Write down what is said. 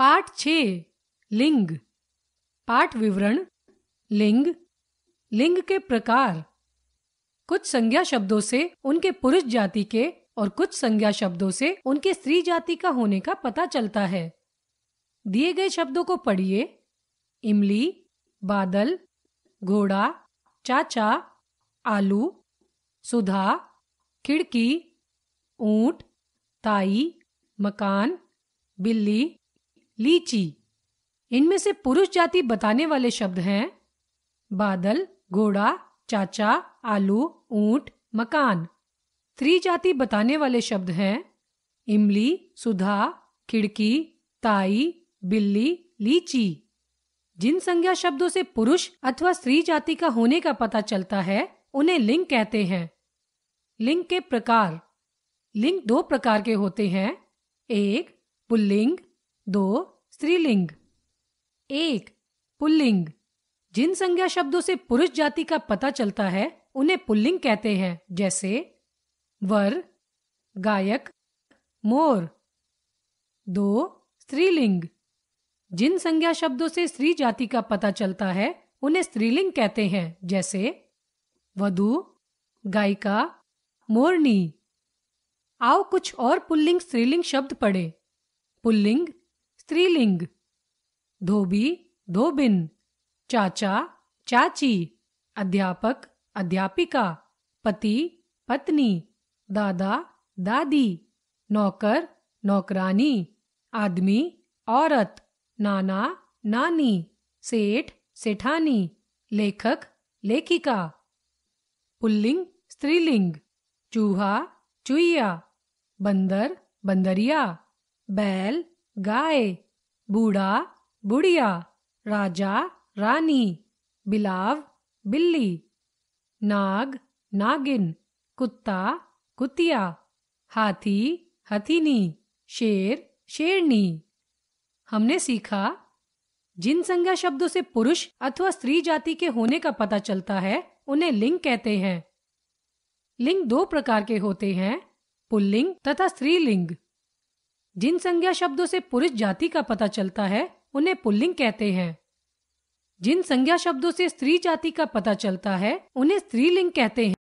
पाठ छ लिंग पाठ विवरण लिंग लिंग के प्रकार कुछ संज्ञा शब्दों से उनके पुरुष जाति के और कुछ संज्ञा शब्दों से उनके स्त्री जाति का होने का पता चलता है दिए गए शब्दों को पढ़िए इमली बादल घोड़ा चाचा आलू सुधा खिड़की ऊंट ताई मकान बिल्ली लीची इनमें से पुरुष जाति बताने वाले शब्द हैं बादल घोड़ा चाचा आलू ऊंट मकान स्त्री जाति बताने वाले शब्द हैं इमली सुधा खिड़की ताई बिल्ली लीची जिन संज्ञा शब्दों से पुरुष अथवा स्त्री जाति का होने का पता चलता है उन्हें लिंग कहते हैं लिंग के प्रकार लिंग दो प्रकार के होते हैं एक पुल्लिंग दो स्त्रीलिंग एक पुल्लिंग जिन संज्ञा शब्दों से पुरुष जाति का पता चलता है उन्हें पुल्लिंग कहते हैं जैसे वर गायक मोर दो स्त्रीलिंग जिन संज्ञा शब्दों से स्त्री जाति का पता चलता है उन्हें स्त्रीलिंग कहते हैं जैसे वधु गायिका मोरनी आओ कुछ और पुल्लिंग स्त्रीलिंग शब्द पढ़े पुल्लिंग स्त्रीलिंग धोबी धोबिन चाचा चाची अध्यापक अध्यापिका पति पत्नी दादा दादी नौकर नौकरानी आदमी औरत नाना नानी सेठ सेठानी लेखक लेखिका पुल्लिंग स्त्रीलिंग चूहा चूहिया बंदर बंदरिया बैल गाय बूढ़ा बुढ़िया राजा रानी बिलाव बिल्ली नाग नागिन कुत्ता कुतिया हाथी हथिनी शेर शेरनी हमने सीखा जिन संज्ञा शब्दों से पुरुष अथवा स्त्री जाति के होने का पता चलता है उन्हें लिंग कहते हैं लिंग दो प्रकार के होते हैं पुल्लिंग तथा स्त्रीलिंग जिन संज्ञा शब्दों से पुरुष जाति का पता चलता है उन्हें पुल्लिंग कहते हैं जिन संज्ञा शब्दों से स्त्री जाति का पता चलता है उन्हें स्त्रीलिंग कहते हैं